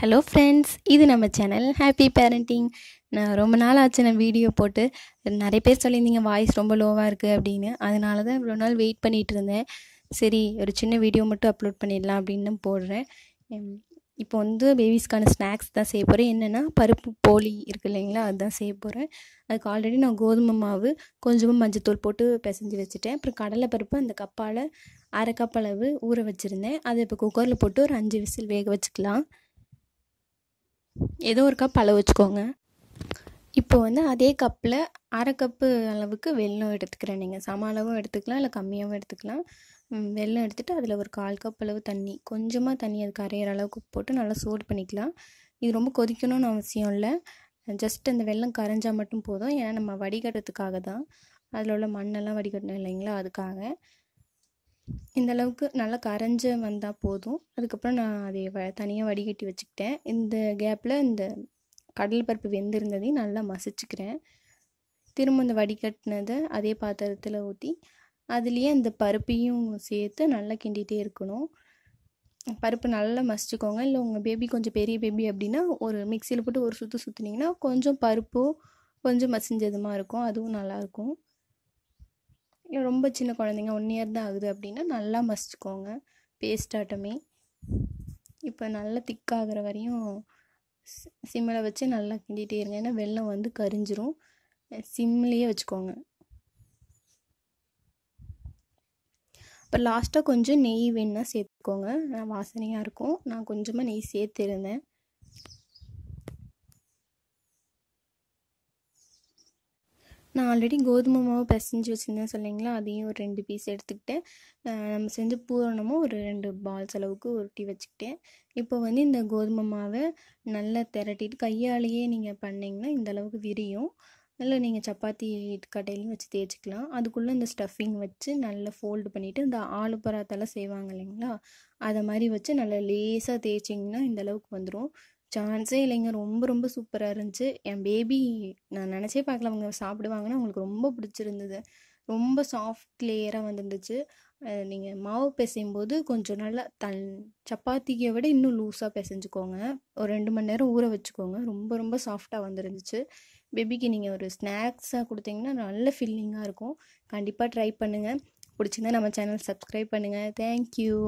hello friends இது நம்ம channel happy parenting நான் ரொம்ப நாள் ஆச்சு நான் வீடியோ போட்டு நிறைய பேர் சொல்லியிருந்தீங்க வாய்ஸ் ரொம்ப லோவாக இருக்குது அப்படின்னு அதனால தான் இவ்வளோ நாள் வெயிட் பண்ணிகிட்டு இருந்தேன் சரி ஒரு சின்ன வீடியோ மட்டும் அப்லோட் பண்ணிடலாம் அப்படின்னு போடுறேன் இப்போ வந்து பேபிஸ்க்கான ஸ்நாக்ஸ் தான் செய்ய போகிறேன் என்னென்னா பருப்பு போலி இருக்குது இல்லைங்களா அதுதான் செய்ய போகிறேன் அதுக்கு ஆல்ரெடி நான் கோதுமை மாவு கொஞ்சமாக மஞ்சத்தூள் போட்டு பிசைஞ்சு வச்சுட்டேன் அப்புறம் கடலை பருப்பு அந்த கப்பால் அரை கப் அளவு ஊற வச்சுருந்தேன் அதை இப்போ குக்கரில் போட்டு ஒரு அஞ்சு விசில் வேக வச்சுக்கலாம் ஏதோ ஒரு கப் அளவு வச்சுக்கோங்க இப்போ வந்து அதே கப்பில் அரை கப்பு அளவுக்கு வெல்லம் எடுத்துக்கிறேன் நீங்கள் சம அளவும் எடுத்துக்கலாம் இல்லை கம்மியாகவும் எடுத்துக்கலாம் வெல்லம் எடுத்துகிட்டு அதில் ஒரு கால் கப் அளவு தண்ணி கொஞ்சமாக தண்ணி அது கரையிற அளவுக்கு போட்டு நல்லா சூடு பண்ணிக்கலாம் இது ரொம்ப கொதிக்கணும்னு அவசியம் இல்லை ஜஸ்ட் அந்த வெள்ளம் கரைஞ்சால் மட்டும் போதும் ஏன்னா நம்ம வடிகட்டுறதுக்காக தான் அதில் உள்ள மண்ணெல்லாம் வடிகட்டணும் இல்லைங்களா அதுக்காக இந்த அளவுக்கு நல்லா கரைஞ்ச வந்தால் போதும் அதுக்கப்புறம் நான் அதை வ தனியாக வடிகட்டி வச்சுக்கிட்டேன் இந்த கேப்பில் இந்த கடல் பருப்பு வெந்திருந்ததையும் நல்லா மசிச்சுக்கிறேன் திரும்ப இந்த வடிகட்டினதை அதே பாத்திரத்தில் ஊற்றி அதுலேயே அந்த பருப்பையும் சேர்த்து நல்லா கிண்டிகிட்டே இருக்கணும் பருப்பு நல்லா மசிச்சுக்கோங்க இல்லை உங்கள் பேபி கொஞ்சம் பெரிய பேபி அப்படின்னா ஒரு மிக்சியில் போட்டு ஒரு சுற்று சுற்றுனீங்கன்னா கொஞ்சம் பருப்பும் கொஞ்சம் மசிஞ்சதுமாக இருக்கும் அதுவும் நல்லாயிருக்கும் இல்லை ரொம்ப சின்ன குழந்தைங்க ஒன் இயர் தான் ஆகுது அப்படின்னா நல்லா மசிச்சுக்கோங்க ஆட்டமே இப்போ நல்லா திக்காகிற வரையும் சிம்மில் வச்சு நல்லா கிண்டிகிட்டே இருங்க ஏன்னா வெள்ளம் வந்து கரிஞ்சிரும் சிம்லேயே வச்சுக்கோங்க இப்போ லாஸ்ட்டாக கொஞ்சம் நெய் வேணுன்னா சேர்த்துக்கோங்க வாசனையாக இருக்கும் நான் கொஞ்சமாக நெய் சேர்த்துருந்தேன் நான் ஆல்ரெடி கோதுமை மாவு பிசைஞ்சு வச்சுருந்தேன் சொல்லிங்களா அதையும் ஒரு ரெண்டு பீஸ் எடுத்துக்கிட்டேன் நம்ம செஞ்ச பூரணமும் ஒரு ரெண்டு பால்ஸ் அளவுக்கு உருட்டி வச்சுக்கிட்டேன் இப்போ வந்து இந்த கோதுமை மாவை நல்லா திரட்டிட்டு கையாலேயே நீங்கள் பண்ணிங்கன்னா இந்த அளவுக்கு விரியும் இல்லை நீங்கள் சப்பாத்தி கடையிலையும் வச்சு தேய்ச்சிக்கலாம் அதுக்குள்ளே இந்த ஸ்டஃபிங் வச்சு நல்லா ஃபோல்டு பண்ணிவிட்டு இந்த ஆலு பராத்தெல்லாம் செய்வாங்க இல்லைங்களா அதை மாதிரி வச்சு நல்லா லேசாக தேய்ச்சிங்கன்னா இந்த அளவுக்கு வந்துடும் சான்ஸே இல்லைங்க ரொம்ப ரொம்ப சூப்பராக இருந்துச்சு என் பேபி நான் நினச்சே பார்க்கல அவங்க சாப்பிடுவாங்கன்னா அவங்களுக்கு ரொம்ப பிடிச்சிருந்தது ரொம்ப சாஃப்ட் லேயராக வந்துருந்துச்சு நீங்கள் மாவு பிசையும் போது கொஞ்சம் நல்லா தன் சப்பாத்திக்கை விட இன்னும் லூஸாக பிசைஞ்சுக்கோங்க ஒரு ரெண்டு மணி நேரம் ஊற வச்சுக்கோங்க ரொம்ப ரொம்ப சாஃப்டாக வந்துருந்துச்சு பேபிக்கு நீங்கள் ஒரு ஸ்நாக்ஸாக கொடுத்தீங்கன்னா நல்ல ஃபீலிங்காக இருக்கும் கண்டிப்பாக ட்ரை பண்ணுங்கள் பிடிச்சிருந்தா நம்ம சேனல் சப்ஸ்கிரைப் பண்ணுங்கள் தேங்க்யூ